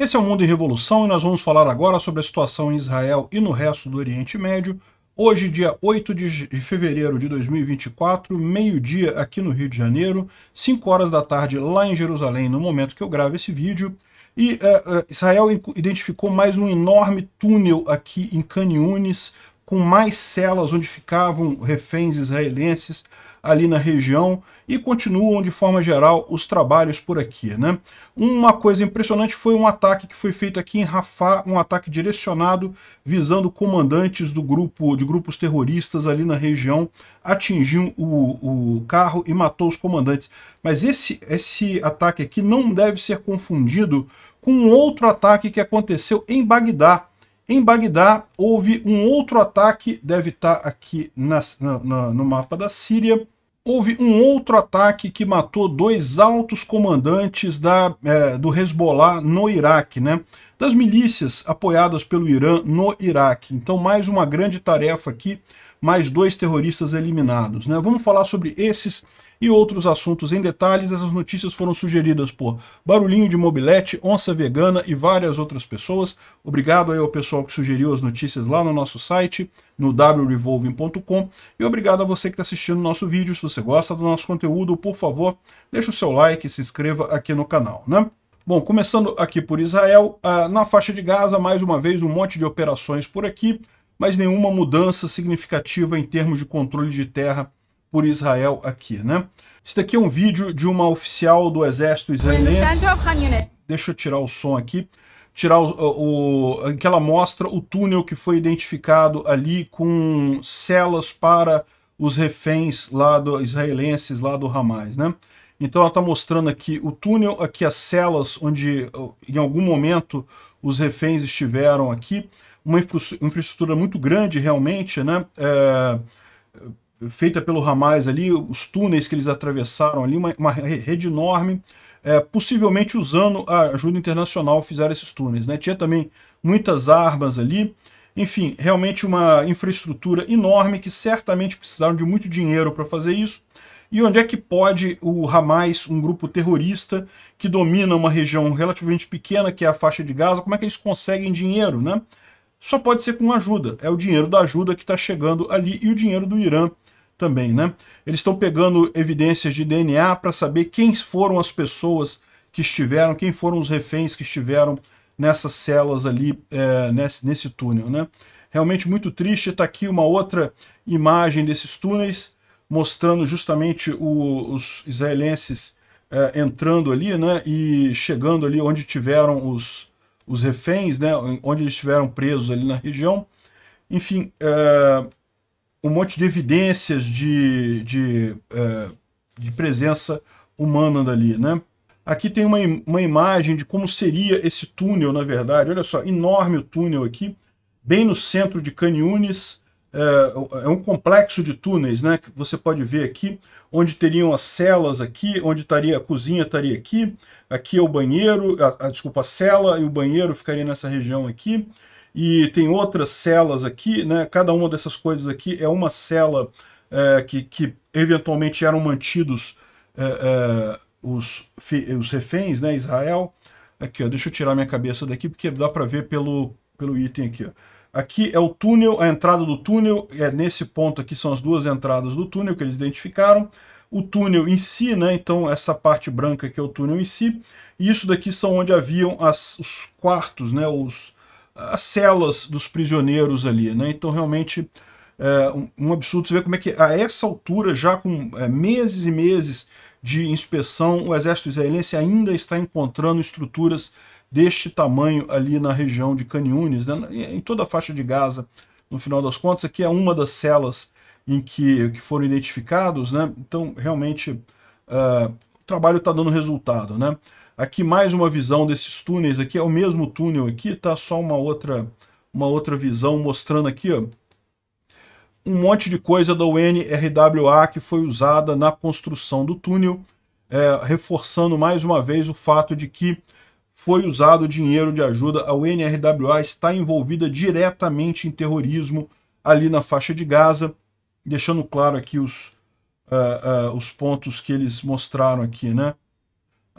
Esse é o Mundo em Revolução e nós vamos falar agora sobre a situação em Israel e no resto do Oriente Médio. Hoje, dia 8 de fevereiro de 2024, meio-dia aqui no Rio de Janeiro, 5 horas da tarde lá em Jerusalém, no momento que eu gravo esse vídeo. E uh, uh, Israel identificou mais um enorme túnel aqui em Canyones, com mais celas onde ficavam reféns israelenses ali na região e continuam, de forma geral, os trabalhos por aqui. Né? Uma coisa impressionante foi um ataque que foi feito aqui em Rafah, um ataque direcionado visando comandantes do grupo de grupos terroristas ali na região, atingiu o, o carro e matou os comandantes. Mas esse, esse ataque aqui não deve ser confundido com um outro ataque que aconteceu em Bagdá, em Bagdá, houve um outro ataque, deve estar tá aqui na, na, no mapa da Síria. Houve um outro ataque que matou dois altos comandantes da, é, do Hezbollah no Iraque, né? das milícias apoiadas pelo Irã no Iraque. Então, mais uma grande tarefa aqui, mais dois terroristas eliminados. Né? Vamos falar sobre esses e outros assuntos em detalhes. Essas notícias foram sugeridas por Barulhinho de Mobilete, Onça Vegana e várias outras pessoas. Obrigado aí ao pessoal que sugeriu as notícias lá no nosso site, no wrevolving.com. E obrigado a você que está assistindo o nosso vídeo. Se você gosta do nosso conteúdo, por favor, deixe o seu like e se inscreva aqui no canal, né? Bom, começando aqui por Israel, ah, na faixa de Gaza, mais uma vez, um monte de operações por aqui, mas nenhuma mudança significativa em termos de controle de terra por Israel aqui, né? Isso daqui é um vídeo de uma oficial do exército israelense. Deixa eu tirar o som aqui. Tirar o, o, que ela mostra o túnel que foi identificado ali com celas para os reféns lá do, israelenses lá do Hamas, né? Então ela está mostrando aqui o túnel, aqui as celas onde em algum momento os reféns estiveram aqui. Uma infraestrutura muito grande realmente, né? É, feita pelo Hamas ali, os túneis que eles atravessaram ali, uma, uma rede enorme, é, possivelmente usando a ajuda internacional fizeram esses túneis. Né? Tinha também muitas armas ali, enfim, realmente uma infraestrutura enorme que certamente precisaram de muito dinheiro para fazer isso. E onde é que pode o Hamas, um grupo terrorista que domina uma região relativamente pequena, que é a faixa de Gaza, como é que eles conseguem dinheiro, né? Só pode ser com ajuda. É o dinheiro da ajuda que está chegando ali e o dinheiro do Irã também, né? Eles estão pegando evidências de DNA para saber quem foram as pessoas que estiveram, quem foram os reféns que estiveram nessas celas ali, é, nesse, nesse túnel, né? Realmente muito triste, está aqui uma outra imagem desses túneis, mostrando justamente o, os israelenses é, entrando ali, né, e chegando ali onde tiveram os, os reféns, né, onde eles estiveram presos ali na região. Enfim, é, um monte de evidências de, de, é, de presença humana dali, né? Aqui tem uma, uma imagem de como seria esse túnel, na verdade. Olha só, enorme o túnel aqui, bem no centro de Canyones. É, é um complexo de túneis, né? Que você pode ver aqui, onde teriam as celas aqui, onde estaria a cozinha, estaria aqui. Aqui é o banheiro, a, a desculpa, a cela e o banheiro ficaria nessa região aqui e tem outras celas aqui, né? Cada uma dessas coisas aqui é uma cela é, que, que eventualmente eram mantidos é, é, os, os reféns, né? Israel. Aqui, ó, deixa eu tirar minha cabeça daqui porque dá para ver pelo, pelo item aqui. Ó. Aqui é o túnel, a entrada do túnel, é nesse ponto aqui são as duas entradas do túnel que eles identificaram. O túnel em si, né? Então essa parte branca aqui é o túnel em si. E isso daqui são onde haviam as, os quartos, né? Os, as celas dos prisioneiros ali, né? Então realmente é um, um absurdo você ver como é que a essa altura, já com é, meses e meses de inspeção, o exército israelense ainda está encontrando estruturas deste tamanho ali na região de Canhunes, né? em toda a faixa de Gaza, no final das contas, aqui é uma das celas em que, que foram identificados, né? Então, realmente, uh, o trabalho está dando resultado, né? Aqui mais uma visão desses túneis aqui, é o mesmo túnel aqui, tá? Só uma outra, uma outra visão mostrando aqui, ó, um monte de coisa da UNRWA que foi usada na construção do túnel, é, reforçando mais uma vez o fato de que foi usado dinheiro de ajuda, a UNRWA está envolvida diretamente em terrorismo ali na faixa de Gaza, deixando claro aqui os, uh, uh, os pontos que eles mostraram aqui, né?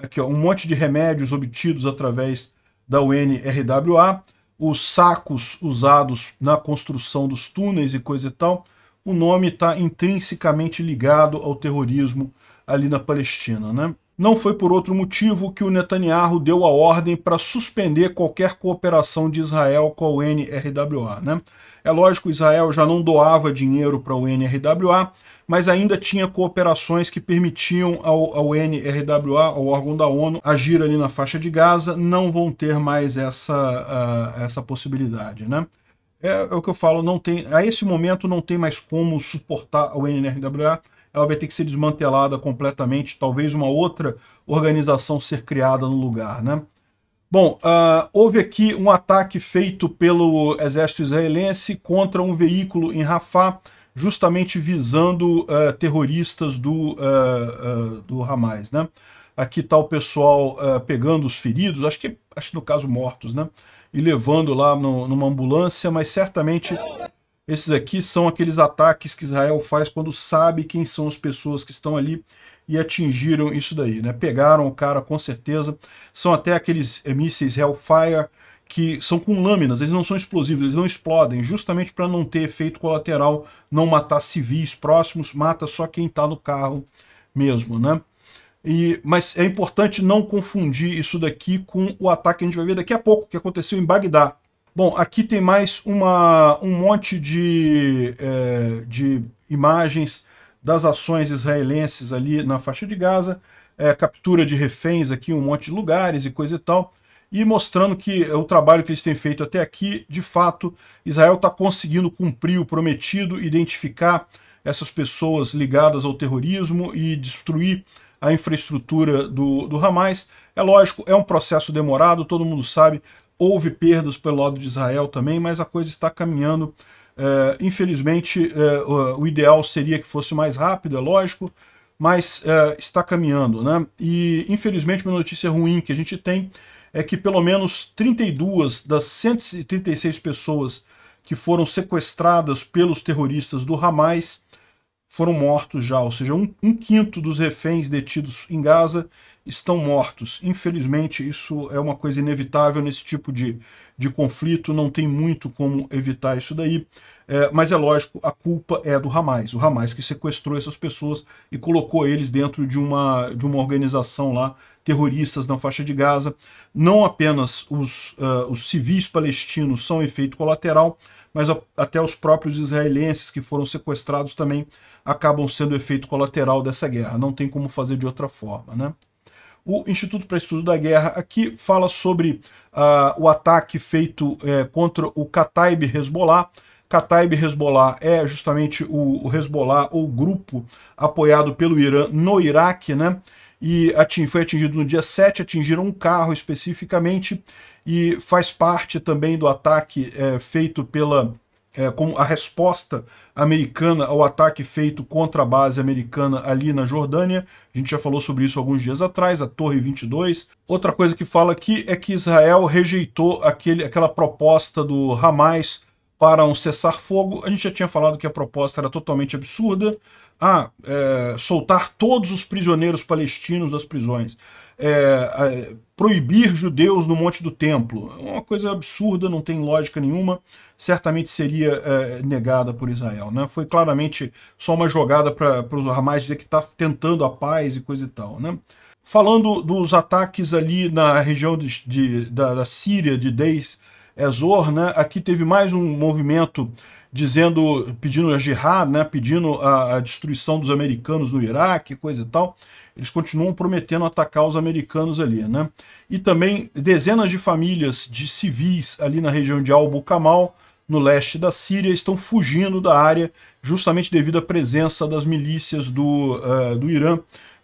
Aqui, ó, um monte de remédios obtidos através da UNRWA, os sacos usados na construção dos túneis e coisa e tal. O nome está intrinsecamente ligado ao terrorismo ali na Palestina, né? não foi por outro motivo que o Netanyahu deu a ordem para suspender qualquer cooperação de Israel com a UNRWA. Né? É lógico, Israel já não doava dinheiro para a UNRWA, mas ainda tinha cooperações que permitiam ao, ao NRWA, ao órgão da ONU, agir ali na faixa de Gaza, não vão ter mais essa, uh, essa possibilidade, né? É, é, o que eu falo, não tem, a esse momento não tem mais como suportar o NRWA, ela vai ter que ser desmantelada completamente, talvez uma outra organização ser criada no lugar, né? Bom, uh, houve aqui um ataque feito pelo exército israelense contra um veículo em Rafah, justamente visando uh, terroristas do, uh, do Hamas, né? Aqui está o pessoal pegando os feridos, acho que, acho que no caso mortos, né? E levando lá no, numa ambulância, mas certamente esses aqui são aqueles ataques que Israel faz quando sabe quem são as pessoas que estão ali e atingiram isso daí, né? Pegaram o cara com certeza. São até aqueles eh, mísseis Hellfire que são com lâminas, eles não são explosivos, eles não explodem, justamente para não ter efeito colateral, não matar civis próximos, mata só quem está no carro mesmo, né? E, mas é importante não confundir isso daqui com o ataque que a gente vai ver daqui a pouco, que aconteceu em Bagdá. Bom, aqui tem mais uma, um monte de, é, de imagens das ações israelenses ali na faixa de Gaza, é, captura de reféns aqui em um monte de lugares e coisa e tal, e mostrando que é, o trabalho que eles têm feito até aqui, de fato, Israel está conseguindo cumprir o prometido, identificar essas pessoas ligadas ao terrorismo e destruir a infraestrutura do, do Hamas. É lógico, é um processo demorado, todo mundo sabe, Houve perdas pelo lado de Israel também, mas a coisa está caminhando. É, infelizmente, é, o, ideal seria que fosse mais rápido, é lógico, mas é, está caminhando. Né? E, infelizmente, uma notícia ruim que a gente tem é que pelo menos 32 das 136 pessoas que foram sequestradas pelos terroristas do Hamas foram mortos já, ou seja, um, um quinto dos reféns detidos em Gaza estão mortos. Infelizmente, isso é uma coisa inevitável nesse tipo de, de conflito, não tem muito como evitar isso daí. É, mas é lógico, a culpa é do Hamas, o Hamas que sequestrou essas pessoas e colocou eles dentro de uma, de uma organização lá, terroristas na faixa de Gaza. Não apenas os, uh, os civis palestinos são efeito colateral, mas até os próprios israelenses que foram sequestrados também acabam sendo efeito colateral dessa guerra. Não tem como fazer de outra forma, né? O Instituto para Estudo da Guerra aqui fala sobre uh, o ataque feito eh, contra o Kataib Hezbollah. Kataib Hezbollah é justamente o, o Hezbollah, ou grupo apoiado pelo Irã no Iraque, né? E ating, foi atingido no dia 7, atingiram um carro especificamente, e faz parte também do ataque eh, feito pela é, como a resposta americana ao ataque feito contra a base americana ali na Jordânia. A gente já falou sobre isso alguns dias atrás, a Torre 22. Outra coisa que fala aqui é que Israel rejeitou aquele, aquela proposta do Hamas para um cessar-fogo. A gente já tinha falado que a proposta era totalmente absurda. Ah, é, soltar todos os prisioneiros palestinos das prisões é, proibir judeus no Monte do Templo. É uma coisa absurda, não tem lógica nenhuma. Certamente seria é, negada por Israel. Né? Foi claramente só uma jogada para os Hamas dizer que está tentando a paz e coisa e tal. Né? Falando dos ataques ali na região de, de, da, da Síria, de Deis, Ezor, é né? Aqui teve mais um movimento dizendo, pedindo a jihad, né? Pedindo a, a destruição dos americanos no Iraque, coisa e tal. Eles continuam prometendo atacar os americanos ali, né? E também dezenas de famílias de civis ali na região de Al-Bukamal, no leste da Síria, estão fugindo da área justamente devido à presença das milícias do, uh, do Irã,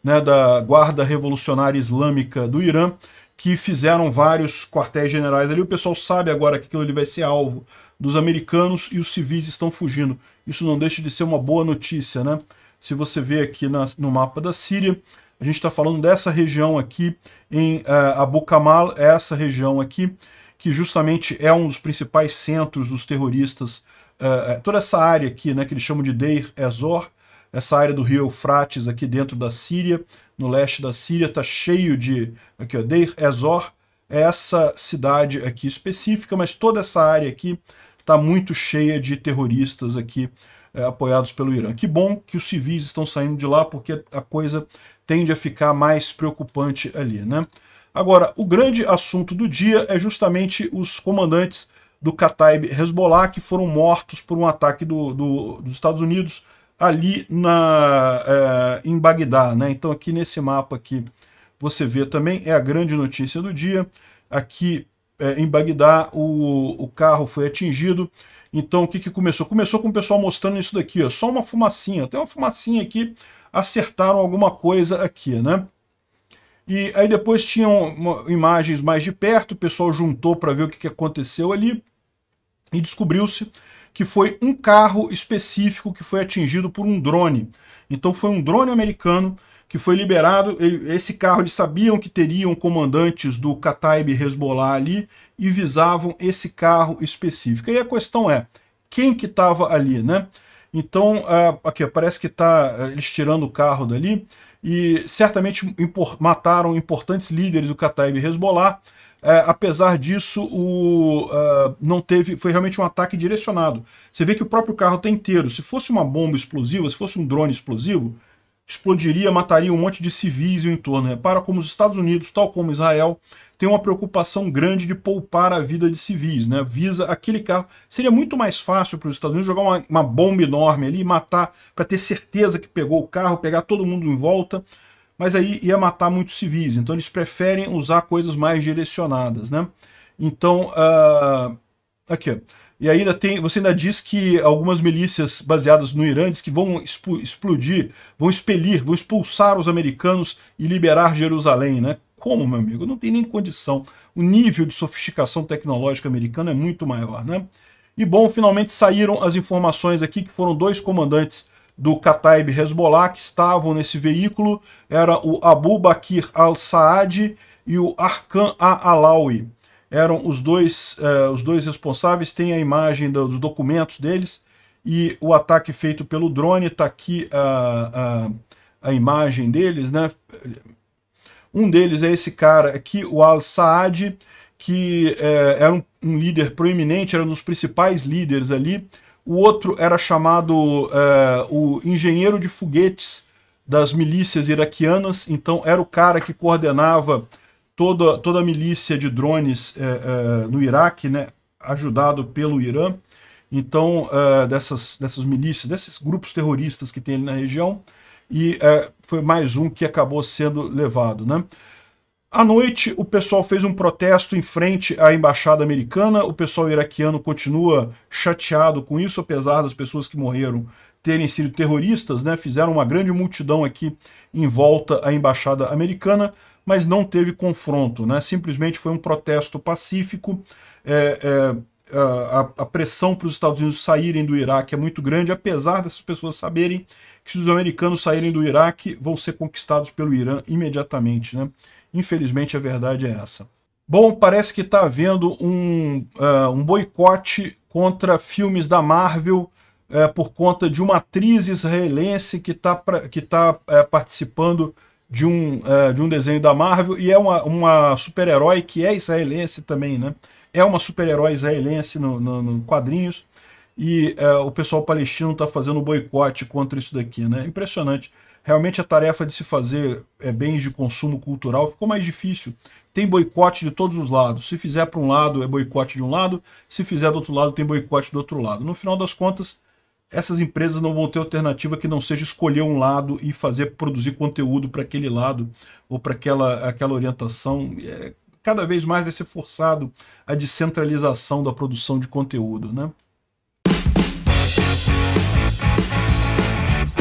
né, da Guarda Revolucionária Islâmica do Irã, que fizeram vários quartéis generais ali. O pessoal sabe agora que aquilo ali vai ser alvo dos americanos e os civis estão fugindo. Isso não deixa de ser uma boa notícia, né? Se você vê aqui na, no mapa da Síria, a gente está falando dessa região aqui, em uh, Abu Kamal, essa região aqui, que justamente é um dos principais centros dos terroristas. Uh, toda essa área aqui, né, que eles chamam de Deir Ezor, essa área do rio Eufrates aqui dentro da Síria, no leste da Síria, está cheio de... Aqui, ó, Deir Ezor, essa cidade aqui específica, mas toda essa área aqui está muito cheia de terroristas aqui é, apoiados pelo Irã. Que bom que os civis estão saindo de lá, porque a coisa tende a ficar mais preocupante ali, né? Agora, o grande assunto do dia é justamente os comandantes do Kataib Hezbollah, que foram mortos por um ataque do, do, dos Estados Unidos ali na, é, em Bagdá. Né? Então aqui nesse mapa aqui você vê também, é a grande notícia do dia. Aqui é, em Bagdá o, o carro foi atingido. Então o que, que começou? Começou com o pessoal mostrando isso daqui, ó, só uma fumacinha. Tem uma fumacinha aqui, acertaram alguma coisa aqui, né? E aí depois tinham imagens mais de perto, o pessoal juntou para ver o que, que aconteceu ali e descobriu-se que foi um carro específico que foi atingido por um drone. Então foi um drone americano que foi liberado. Esse carro eles sabiam que teriam comandantes do Kataib Hezbollah ali e visavam esse carro específico. E a questão é, quem que estava ali, né? Então, ah, aqui, parece que está ah, eles tirando o carro dali e certamente mataram importantes líderes do Kataib Hezbollah é, apesar disso, o, uh, não teve, foi realmente um ataque direcionado. Você vê que o próprio carro está inteiro. Se fosse uma bomba explosiva, se fosse um drone explosivo, explodiria, mataria um monte de civis em torno Repara como os Estados Unidos, tal como Israel, tem uma preocupação grande de poupar a vida de civis, né? Visa aquele carro. Seria muito mais fácil para os Estados Unidos jogar uma, uma bomba enorme ali e matar, para ter certeza que pegou o carro, pegar todo mundo em volta mas aí ia matar muitos civis, então eles preferem usar coisas mais direcionadas, né? Então, uh, aqui, e ainda tem, você ainda diz que algumas milícias baseadas no Irã diz que vão explodir, vão expelir, vão expulsar os americanos e liberar Jerusalém, né? Como, meu amigo? Não tem nem condição. O nível de sofisticação tecnológica americana é muito maior, né? E bom, finalmente saíram as informações aqui que foram dois comandantes do Kataib Hezbollah que estavam nesse veículo era o Abu Bakr al-Saad e o Arkan al-Alawi. Eram os dois, eh, os dois responsáveis, tem a imagem do, dos documentos deles, e o ataque feito pelo drone, está aqui a, a, a, imagem deles, né? Um deles é esse cara aqui, o al-Saad, que eh, era um, um líder proeminente, era um dos principais líderes ali, o outro era chamado eh, o engenheiro de foguetes das milícias iraquianas, então era o cara que coordenava toda, toda a milícia de drones eh, eh, no Iraque, né, ajudado pelo Irã, então dessas, dessas milícias, desses grupos terroristas que tem ali na região, e foi mais um que acabou sendo levado. Né? À noite, o pessoal fez um protesto em frente à embaixada americana. O pessoal iraquiano continua chateado com isso, apesar das pessoas que morreram terem sido terroristas, né? Fizeram uma grande multidão aqui em volta à embaixada americana, mas não teve confronto, né? Simplesmente foi um protesto pacífico. É, é, a, a pressão para os Estados Unidos saírem do Iraque é muito grande, apesar dessas pessoas saberem que se os americanos saírem do Iraque, vão ser conquistados pelo Irã imediatamente, né? Infelizmente, a verdade é essa. Bom, parece que está havendo um, uh, um boicote contra filmes da Marvel uh, por conta de uma atriz israelense que está que tá, uh, participando de um, de um desenho da Marvel e é uma, uma super-herói que é israelense também, né? É uma super-herói israelense no, no, no, quadrinhos e o pessoal palestino está fazendo boicote contra isso daqui, né? Impressionante. Realmente a tarefa de se fazer é, bens de consumo cultural ficou mais difícil. Tem boicote de todos os lados. Se fizer para um lado, é boicote de um lado. Se fizer do outro lado, tem boicote do outro lado. No final das contas, essas empresas não vão ter alternativa que não seja escolher um lado e fazer produzir conteúdo para aquele lado ou para aquela, aquela orientação. É, cada vez mais vai ser forçado a descentralização da produção de conteúdo, né?